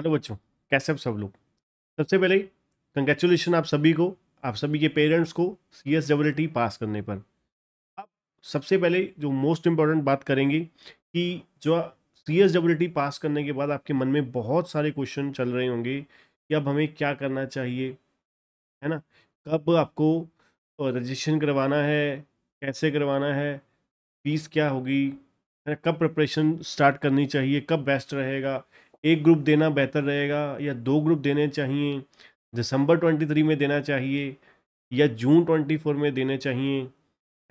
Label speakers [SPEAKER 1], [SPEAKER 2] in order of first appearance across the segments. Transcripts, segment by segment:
[SPEAKER 1] hello बच्चों कैसे आप सब लोग सबसे पहले कंग्रेचुलेशन आप सभी को आप सभी के पेरेंट्स को C S double T pass करने पर अब सबसे पहले जो मोस्ट इम्पॉर्टेंट बात करेंगे कि जो C S W T pass करने के बाद आपके मन में बहुत सारे क्वेश्चन चल रहे होंगे कि अब हमें क्या करना चाहिए है ना कब आपको रजिस्ट्रेशन करवाना है कैसे करवाना है फीस क्या होगी है ना कब प्रिपरेशन स्टार्ट करनी चाहिए कब बेस्ट रहेगा एक ग्रुप देना बेहतर रहेगा या दो ग्रुप देने चाहिए दिसंबर ट्वेंटी थ्री में देना चाहिए या जून ट्वेंटी फोर में देने चाहिए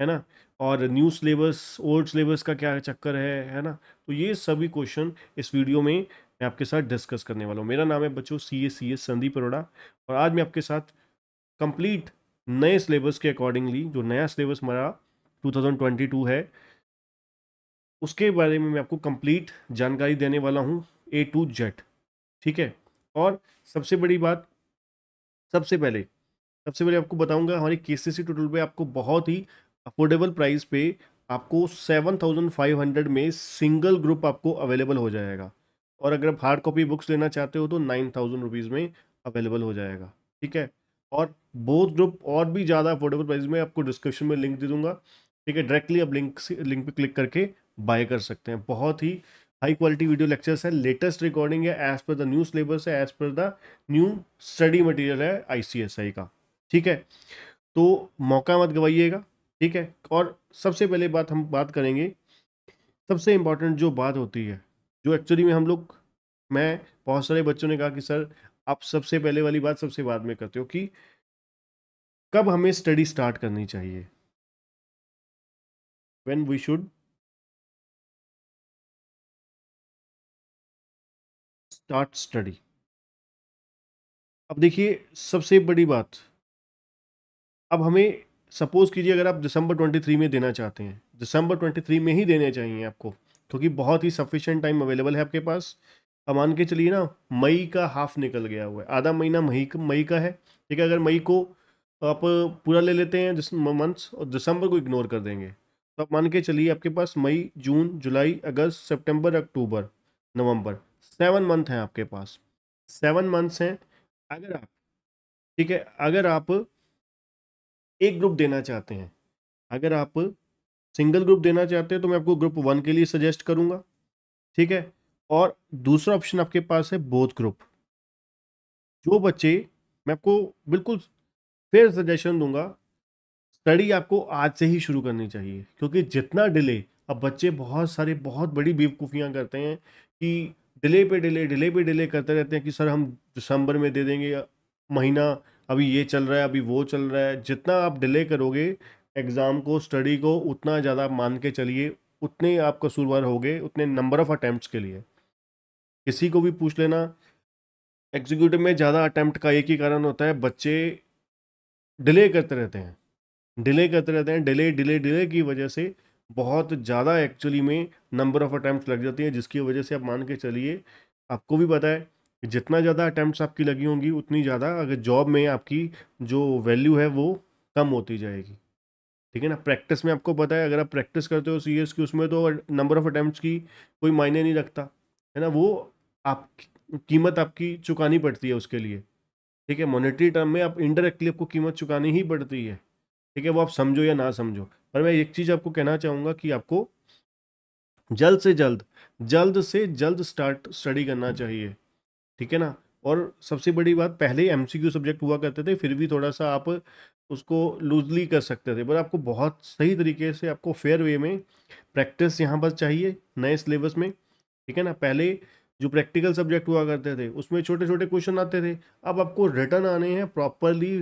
[SPEAKER 1] है ना और न्यू सिलेबस ओल्ड सिलेबस का क्या चक्कर है है ना तो ये सभी क्वेश्चन इस वीडियो में मैं आपके साथ डिस्कस करने वाला हूँ मेरा नाम है बच्चों C A C S Sandeep Arora और आज मैं आपके साथ कंप्लीट नए सिलेबस के अकॉर्डिंगली जो नया सिलेबस हमारा 2022 है उसके बारे में मैं आपको कंप्लीट जानकारी देने वाला हूँ ए टू जेड ठीक है और सबसे बड़ी बात सबसे पहले सबसे पहले आपको बताऊंगा हमारी के सी टोटल पे आपको बहुत ही अफोर्डेबल प्राइस पे आपको सेवन थाउजेंड फाइव हंड्रेड में सिंगल ग्रुप आपको अवेलेबल हो जाएगा और अगर आप हार्ड कॉपी बुक्स लेना चाहते हो तो नाइन थाउजेंड रुपीज़ में अवेलेबल हो जाएगा ठीक है और बोथ ग्रुप और भी ज़्यादा अफोर्डेबल प्राइस में आपको डिस्क्रिप्शन में लिंक दे दूंगा ठीक है डायरेक्टली आप लिंक से लिंक पर क्लिक करके बाय कर सकते हैं बहुत ही हाई क्वालिटी वीडियो लेक्चर्स है लेटेस्ट रिकॉर्डिंग है as per the new syllabus है as per the new study material है आईसीएसआई का ठीक है तो मौका मत गवाइएगा ठीक है और सबसे पहले बात हम बात करेंगे सबसे इंपॉर्टेंट जो बात होती है जो एक्चुअली में हम लोग मैं बहुत सारे बच्चों ने कहा कि सर आप सबसे पहले वाली बात सबसे बाद में करते हो कि कब हमें स्टडी स्टार्ट करनी चाहिए when we should start study अब देखिए सबसे बड़ी बात अब हमें सपोज़ कीजिए अगर आप दिसंबर 23 में देना चाहते हैं दिसंबर 23 में ही देने चाहिए आपको क्योंकि तो बहुत ही सफिशेंट टाइम अवेलेबल है आपके पास अब मान के चलिए ना मई का हाफ निकल गया हुआ है आधा महीना मई मई का है ठीक है अगर मई को आप पूरा ले लेते हैं जिस मंथ्स और दिसंबर को इग्नोर कर देंगे तो आप मान के चलिए आपके पास मई जून जुलाई अगस्त सितंबर अक्टूबर नवंबर सेवन मंथ हैं आपके पास सेवन मंथ्स हैं अगर आप ठीक है अगर आप एक ग्रुप देना चाहते हैं अगर आप सिंगल ग्रुप देना चाहते हैं तो मैं आपको ग्रुप वन के लिए सजेस्ट करूंगा ठीक है और दूसरा ऑप्शन आपके पास है बोथ ग्रुप जो बच्चे मैं आपको बिल्कुल फिर सजेशन दूंगा स्टडी आपको आज से ही शुरू करनी चाहिए क्योंकि जितना डिले अब बच्चे बहुत सारे बहुत बड़ी बेवकूफ़ियाँ करते हैं कि डिले पे डिले डिले पे डिले करते रहते हैं कि सर हम दिसंबर में दे देंगे महीना अभी ये चल रहा है अभी वो चल रहा है जितना आप डिले करोगे एग्ज़ाम को स्टडी को उतना ज़्यादा मान के चलिए उतने आप कसूरवार गए उतने नंबर ऑफ़ अटैम्प्ट के लिए किसी को भी पूछ लेना एग्जीक्यूटिव में ज़्यादा अटैम्प्ट का एक ही कारण होता है बच्चे डिले करते रहते हैं डिले करते रहते हैं डिले डिले डिले की वजह से बहुत ज़्यादा एक्चुअली में नंबर ऑफ अटैम्प्ट लग जाती हैं जिसकी वजह से आप मान के चलिए आपको भी पता है कि जितना ज़्यादा अटैम्प्ट आपकी लगी होंगी उतनी ज़्यादा अगर जॉब में आपकी जो वैल्यू है वो कम होती जाएगी ठीक है ना प्रैक्टिस में आपको पता है अगर आप प्रैक्टिस करते हो सी की उसमें तो नंबर ऑफ अटैम्प्ट की कोई मायने नहीं रखता है ना वो आप कीमत आपकी चुकानी पड़ती है उसके लिए ठीक है मॉनेटरी टर्म में आप इनडायरेक्टली आपको कीमत चुकानी ही पड़ती है ठीक है वो आप समझो या ना समझो पर मैं एक चीज़ आपको कहना चाहूंगा कि आपको जल्द से जल्द जल्द से जल्द स्टार्ट स्टडी करना चाहिए ठीक है ना और सबसे बड़ी बात पहले एम सब्जेक्ट हुआ करते थे फिर भी थोड़ा सा आप उसको लूजली कर सकते थे पर आपको बहुत सही तरीके से आपको फेयर वे में प्रैक्टिस यहाँ पर चाहिए नए सिलेबस में ठीक है ना पहले जो प्रैक्टिकल सब्जेक्ट हुआ करते थे उसमें छोटे छोटे क्वेश्चन आते थे अब आपको रिटर्न आने हैं प्रॉपरली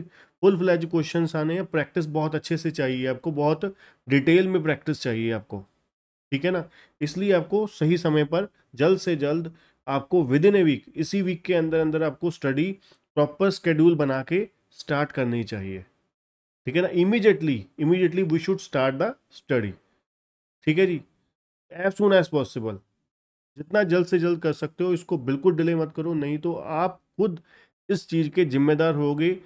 [SPEAKER 1] फुल फ्लैज क्वेश्चन आने हैं प्रैक्टिस बहुत अच्छे से चाहिए आपको बहुत डिटेल में प्रैक्टिस चाहिए आपको ठीक है ना इसलिए आपको सही समय पर जल्द से जल्द आपको विद इन ए वीक इसी वीक के अंदर अंदर आपको स्टडी प्रॉपर स्केड्यूल बना के स्टार्ट करनी चाहिए ठीक है ना immediately immediately we should start the study ठीक है जी एज सुन एज पॉसिबल जितना जल्द से जल्द कर सकते हो इसको बिल्कुल डिले मत करो नहीं तो आप खुद इस चीज़ के जिम्मेदार होगे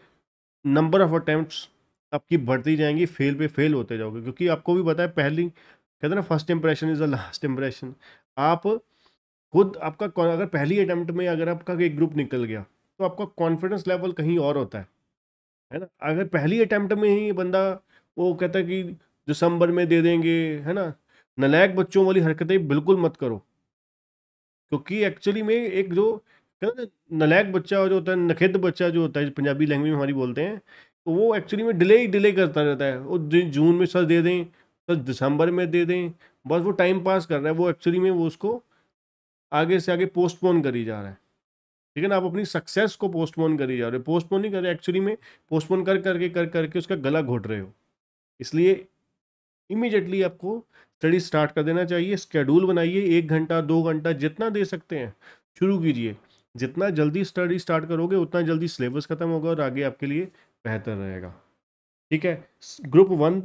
[SPEAKER 1] नंबर ऑफ अटैम्प्ट आपकी बढ़ती जाएंगी फेल पे फेल होते जाओगे क्योंकि आपको भी पता है पहली कहते हैं ना first impression is the last impression आप खुद आपका अगर पहली अटैम्प्ट में अगर आपका एक ग्रुप निकल गया तो आपका कॉन्फिडेंस लेवल कहीं और होता है है ना अगर पहली अटैम्प्ट में ही बंदा वो कहता है कि दिसंबर में दे देंगे है ना नलायक बच्चों वाली हरकतें बिल्कुल मत करो क्योंकि एक्चुअली में एक जो नलैक बच्चा जो होता है नखिद बच्चा जो होता है पंजाबी लैंग्वेज में हमारी बोलते हैं तो वो एक्चुअली में डिले ही डिले करता रहता है वो जून में सर दे दें सर दिसंबर में दे दें बस वो टाइम पास कर रहा है वो एक्चुअली में वो उसको आगे से आगे पोस्टपोन करी जा रहा है ठीक है ना आप अपनी सक्सेस को पोस्टपोन करी जा रहे हो पोस्टपोन नहीं कर रहे एक्चुअली में पोस्टपोन कर करके कर करके कर उसका गला घोट रहे हो इसलिए इमीजिएटली आपको स्टडी स्टार्ट कर देना चाहिए स्केड्यूल बनाइए एक घंटा दो घंटा जितना दे सकते हैं शुरू कीजिए जितना जल्दी स्टडी स्टार्ट करोगे उतना जल्दी सिलेबस खत्म होगा और आगे आपके लिए बेहतर रहेगा ठीक है ग्रुप वन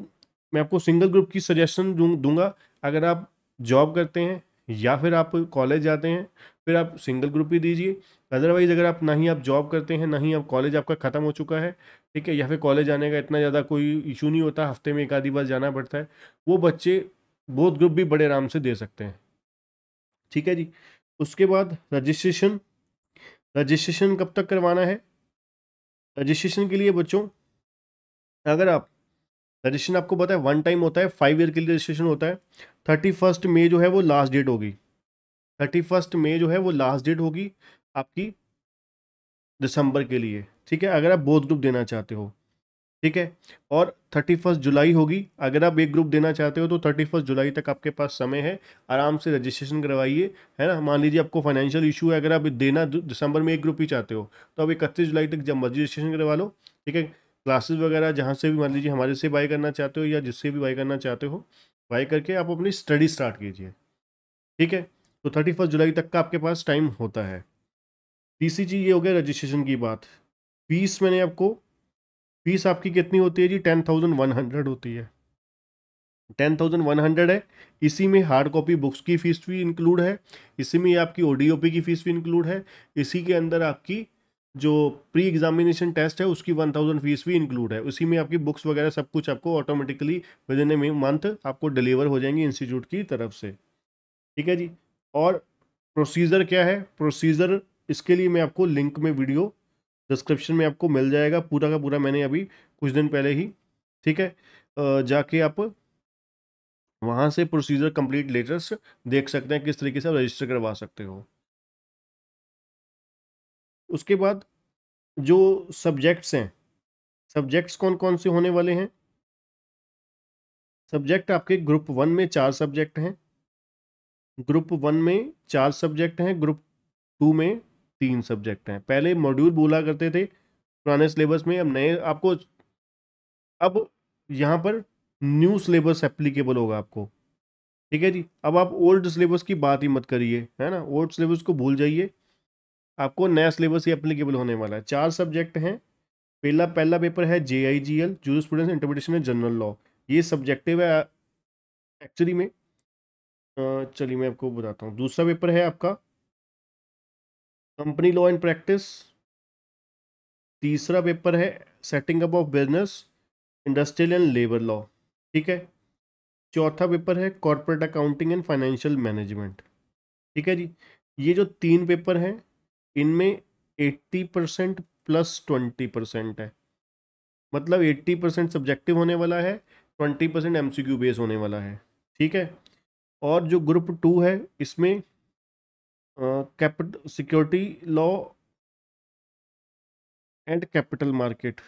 [SPEAKER 1] मैं आपको सिंगल ग्रुप की सजेशन दूंगा अगर आप जॉब करते हैं या फिर आप कॉलेज जाते हैं फिर आप सिंगल ग्रुप ही दीजिए अदरवाइज़ अगर आप ना ही आप जॉब करते हैं ना ही आप कॉलेज आपका ख़त्म हो चुका है ठीक है या फिर कॉलेज जाने का इतना ज़्यादा कोई इशू नहीं होता हफ्ते में एक आधी बार जाना पड़ता है वो बच्चे बोध ग्रुप भी बड़े आराम से दे सकते हैं ठीक है जी उसके बाद रजिस्ट्रेशन रजिस्ट्रेशन कब तक करवाना है रजिस्ट्रेशन के लिए बच्चों अगर आप रजिस्ट्रेशन आपको पता है वन टाइम होता है फाइव ईयर के लिए रजिस्ट्रेशन होता है थर्टी फर्स्ट मे जो है वो लास्ट डेट होगी थर्टी फर्स्ट मे जो है वो लास्ट डेट होगी आपकी दिसंबर के लिए ठीक है अगर आप बोध ग्रुप देना चाहते हो ठीक है और थर्टी फर्स्ट जुलाई होगी अगर आप एक ग्रुप देना चाहते हो तो थर्टी फर्स्ट जुलाई तक आपके पास समय है आराम से रजिस्ट्रेशन करवाइए है ना मान लीजिए आपको फाइनेंशियल इशू है अगर आप देना दिसंबर में एक ग्रुप ही चाहते हो तो आप इकतीस जुलाई तक जब रजिस्ट्रेशन करवा लो ठीक है क्लासेस वगैरह जहाँ से भी मान लीजिए हमारे से बाई करना चाहते हो या जिससे भी बाई करना चाहते हो बाई करके आप अपनी स्टडी स्टार्ट कीजिए ठीक है तो थर्टी फर्स्ट जुलाई तक का आपके पास टाइम होता है तीसरी चीज़ ये हो गया रजिस्ट्रेशन की बात फीस मैंने आपको फीस आपकी कितनी होती है जी टेन थाउजेंड वन हंड्रेड होती है टेन थाउजेंड वन हंड्रेड है इसी में हार्ड कॉपी बुक्स की फ़ीस भी इंक्लूड है इसी में आपकी ओ की फ़ीस भी इंक्लूड है इसी के अंदर आपकी जो प्री एग्जामिनेशन टेस्ट है उसकी वन थाउजेंड फीस भी इंक्लूड है उसी में आपकी बुक्स वगैरह सब कुछ आपको ऑटोमेटिकली विद इन ए मंथ आपको डिलीवर हो जाएंगी इंस्टीट्यूट की तरफ से ठीक है जी और प्रोसीजर क्या है प्रोसीजर इसके लिए मैं आपको लिंक में वीडियो डिस्क्रिप्शन में आपको मिल जाएगा पूरा का पूरा मैंने अभी कुछ दिन पहले ही ठीक है जाके आप वहाँ से प्रोसीजर कंप्लीट लेटर्स देख सकते हैं किस तरीके से आप रजिस्टर करवा सकते हो उसके बाद जो सब्जेक्ट्स हैं सब्जेक्ट्स कौन कौन से होने वाले हैं सब्जेक्ट आपके ग्रुप वन में चार सब्जेक्ट हैं ग्रुप वन में चार सब्जेक्ट हैं ग्रुप टू में तीन सब्जेक्ट हैं पहले मॉड्यूल बोला करते थे पुराने सिलेबस में अब नए आपको अब यहाँ पर न्यू सिलेबस एप्लीकेबल होगा आपको ठीक है जी अब आप ओल्ड सिलेबस की बात ही मत करिए है ना ओल्ड सिलेबस को भूल जाइए आपको नया सिलेबस ही एप्लीकेबल होने वाला है चार सब्जेक्ट हैं पहला पहला पेपर है J I G L jurisprudence interpretation general law ये सब्जेक्टिव है एक्चुअली में चलिए मैं आपको बताता हूँ दूसरा पेपर है आपका कंपनी लॉ एंड प्रैक्टिस तीसरा पेपर है setting up of business industrial and labour law ठीक है चौथा पेपर है corporate accounting and financial management ठीक है जी ये जो तीन पेपर हैं इनमें eighty percent plus twenty percent है मतलब एट्टी परसेंट सब्जेक्टिव होने वाला है ट्वेंटी परसेंट एम बेस होने वाला है ठीक है और जो ग्रुप टू है इसमें capital security law and capital market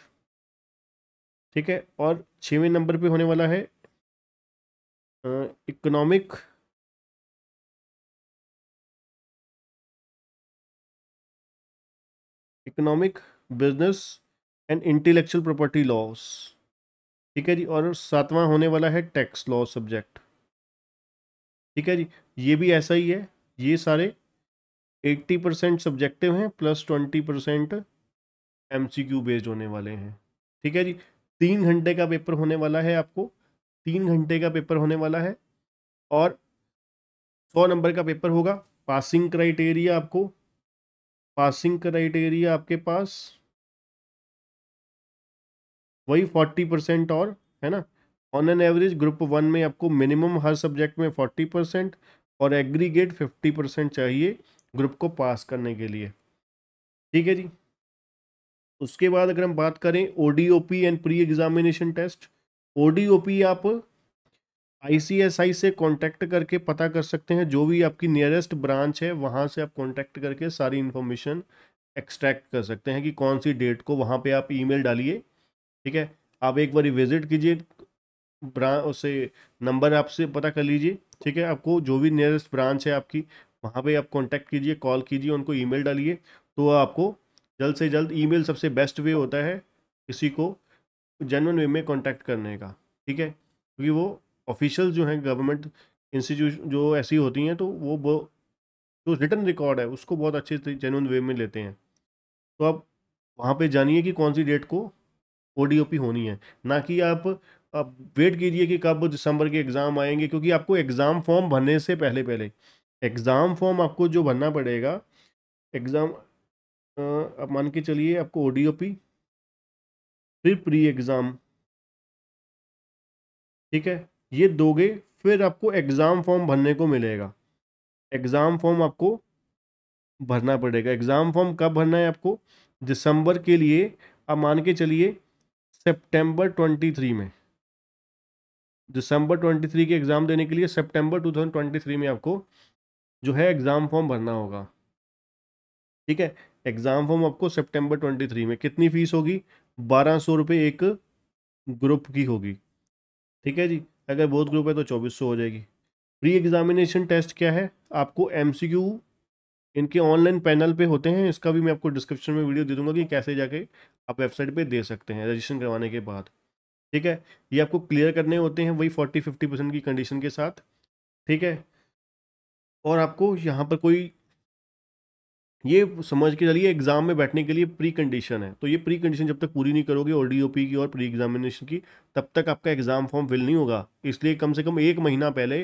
[SPEAKER 1] ठीक है और छवें नंबर पे होने वाला है economic economic business and intellectual property laws ठीक है जी और सातवां होने वाला है टैक्स लॉ सब्जेक्ट ठीक है जी ये भी ऐसा ही है ये सारे एट्टी परसेंट सब्जेक्टिव हैं plus twenty percent M C Q based होने वाले हैं ठीक है जी तीन घंटे का पेपर होने वाला है आपको तीन घंटे का पेपर होने वाला है और सौ नंबर का पेपर होगा पासिंग क्राइटेरिया आपको पासिंग क्राइटेरिया आपके पास वही फोर्टी परसेंट और है ना on an average group one में आपको मिनिमम हर सब्जेक्ट में फोर्टी परसेंट और एग्रीगेट फिफ्टी परसेंट चाहिए ग्रुप को पास करने के लिए ठीक है जी उसके बाद अगर हम बात करें O and pre examination test O आप आईसीएसआई से कांटेक्ट करके पता कर सकते हैं जो भी आपकी नियरेस्ट ब्रांच है वहां से आप कांटेक्ट करके सारी इन्फॉर्मेशन एक्सट्रैक्ट कर सकते हैं कि कौन सी डेट को वहां पे आप ईमेल डालिए ठीक है आप एक बार विजिट कीजिए ब्रांच उसे नंबर आपसे पता कर लीजिए ठीक है आपको जो भी नियरेस्ट ब्रांच है आपकी वहाँ पे आप कांटेक्ट कीजिए कॉल कीजिए उनको ईमेल डालिए तो आपको जल्द से जल्द ईमेल सबसे बेस्ट वे होता है किसी को जेनवन वे में कांटेक्ट करने का ठीक है क्योंकि वो ऑफिशियल जो हैं गवर्नमेंट इंस्टीट्यूशन जो ऐसी होती हैं तो वो वो जो रिटर्न रिकॉर्ड है उसको बहुत अच्छे से जेनवन वे में लेते हैं तो आप वहाँ पे जानिए कि कौन सी डेट को ओ होनी है ना कि आप आप वेट कीजिए कि कब दिसंबर के एग्ज़ाम आएंगे क्योंकि आपको एग्ज़ाम फॉर्म भरने से पहले पहले एग्ज़ाम फॉर्म आपको जो भरना पड़ेगा एग्ज़ाम आप मान के चलिए आपको ओ फिर प्री एग्ज़ाम ठीक है ये दोगे फिर आपको एग्ज़ाम फॉर्म भरने को मिलेगा एग्ज़ाम फॉर्म आपको भरना पड़ेगा एग्ज़ाम फॉर्म कब भरना है आपको दिसंबर के लिए आप मान के चलिए सितंबर 23 में दिसंबर 23 के एग्ज़ाम देने के लिए सितंबर 2023 में आपको जो है एग्ज़ाम फॉर्म भरना होगा ठीक है एग्ज़ाम फॉर्म आपको सितंबर 23 में कितनी फ़ीस होगी बारह सौ रुपये एक ग्रुप की होगी ठीक है जी अगर बहुत ग्रुप है तो चौबीस सौ हो जाएगी प्री एग्ज़ामिनेशन टेस्ट क्या है आपको एम इनके ऑनलाइन पैनल पे होते हैं इसका भी मैं आपको डिस्क्रिप्शन में वीडियो दे दूंगा कि कैसे जाके आप वेबसाइट पे दे सकते हैं रजिस्ट्रेशन करवाने के बाद ठीक है ये आपको क्लियर करने होते हैं वही फोर्टी फिफ्टी परसेंट की कंडीशन के साथ ठीक है और आपको यहाँ पर कोई ये समझ के चलिए एग्ज़ाम में बैठने के लिए प्री कंडीशन है तो ये प्री कंडीशन जब तक पूरी नहीं करोगे और डी की और प्री एग्जामिनेशन की तब तक आपका एग्ज़ाम फॉर्म फिल नहीं होगा इसलिए कम से कम एक महीना पहले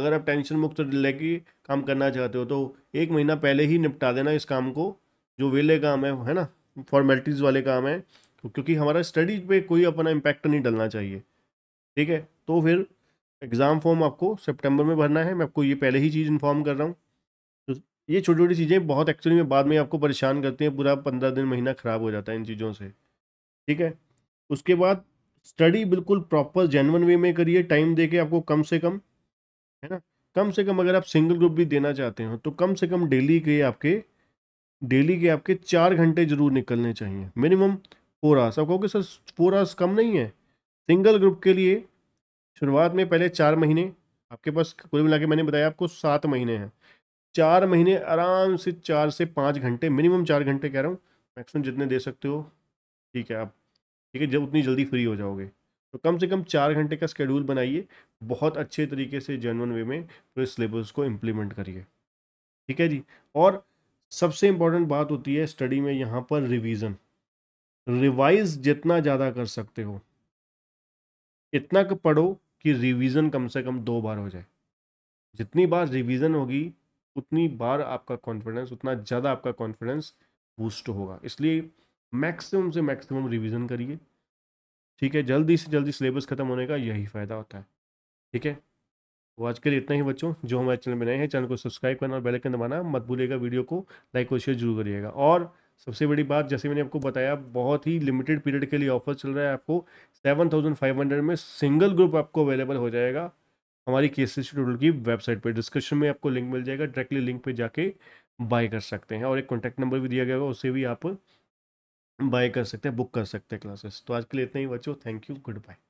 [SPEAKER 1] अगर आप टेंशन मुक्त लेके काम करना चाहते हो तो एक महीना पहले ही निपटा देना इस काम को जो वेले काम है है ना फॉर्मेलिटीज़ वाले काम है क्योंकि हमारा स्टडीज पे कोई अपना इम्पैक्ट नहीं डलना चाहिए ठीक है तो फिर एग्ज़ाम फॉर्म आपको सितंबर में भरना है मैं आपको ये पहले ही चीज़ इन्फॉर्म कर रहा हूँ तो ये छोटी छोटी चीज़ें बहुत एक्चुअली में बाद में आपको परेशान करती हैं पूरा पंद्रह दिन महीना ख़राब हो जाता है इन चीज़ों से ठीक है उसके बाद स्टडी बिल्कुल प्रॉपर जेनवन वे में करिए टाइम दे के आपको कम से कम है ना कम से कम अगर आप सिंगल ग्रुप भी देना चाहते हो तो कम से कम डेली के आपके डेली के आपके चार घंटे जरूर निकलने चाहिए मिनिमम फोर आवर्स आप कहोगे सर फोर आवर्स कम नहीं है सिंगल ग्रुप के लिए शुरुआत में पहले चार महीने आपके पास कुल मिला मैंने बताया आपको सात महीने हैं चार महीने आराम से चार से पाँच घंटे मिनिमम चार घंटे कह रहा हूँ मैक्सिमम जितने दे सकते हो ठीक है आप ठीक है जब उतनी जल्दी फ्री हो जाओगे तो कम से कम चार घंटे का स्केड्यूल बनाइए बहुत अच्छे तरीके से जेनवन वे में तो इस सिलेबस को इम्प्लीमेंट करिए ठीक है जी और सबसे इम्पॉर्टेंट बात होती है स्टडी में यहाँ पर रिवीजन रिवाइज जितना ज़्यादा कर सकते हो इतना पढ़ो कि रिवीजन कम से कम दो बार हो जाए जितनी बार रिवीजन होगी उतनी बार आपका कॉन्फिडेंस उतना ज़्यादा आपका कॉन्फिडेंस बूस्ट होगा इसलिए मैक्सिमम से मैक्सिमम रिवीजन करिए ठीक है जल्दी से जल्दी सिलेबस ख़त्म होने का यही फ़ायदा होता है ठीक है तो आज के लिए इतना ही बच्चों जो हमारे चैनल में नए हैं चैनल को सब्सक्राइब करना और बेल आइकन दबाना मत भूलिएगा वीडियो को लाइक और शेयर जरूर करिएगा और सबसे बड़ी बात जैसे मैंने आपको बताया बहुत ही लिमिटेड पीरियड के लिए ऑफर चल रहा है आपको सेवन थाउजेंड फाइव हंड्रेड में सिंगल ग्रुप आपको अवेलेबल हो जाएगा हमारी केसेस टोटल की वेबसाइट पे डिस्क्रिप्शन में आपको लिंक मिल जाएगा डायरेक्टली लिंक पे जाके बाय कर सकते हैं और एक कॉन्टैक्ट नंबर भी दिया गया होगा उससे भी आप बाय कर सकते हैं बुक कर सकते हैं क्लासेस तो आज के लिए इतना ही बच्चों थैंक यू गुड बाय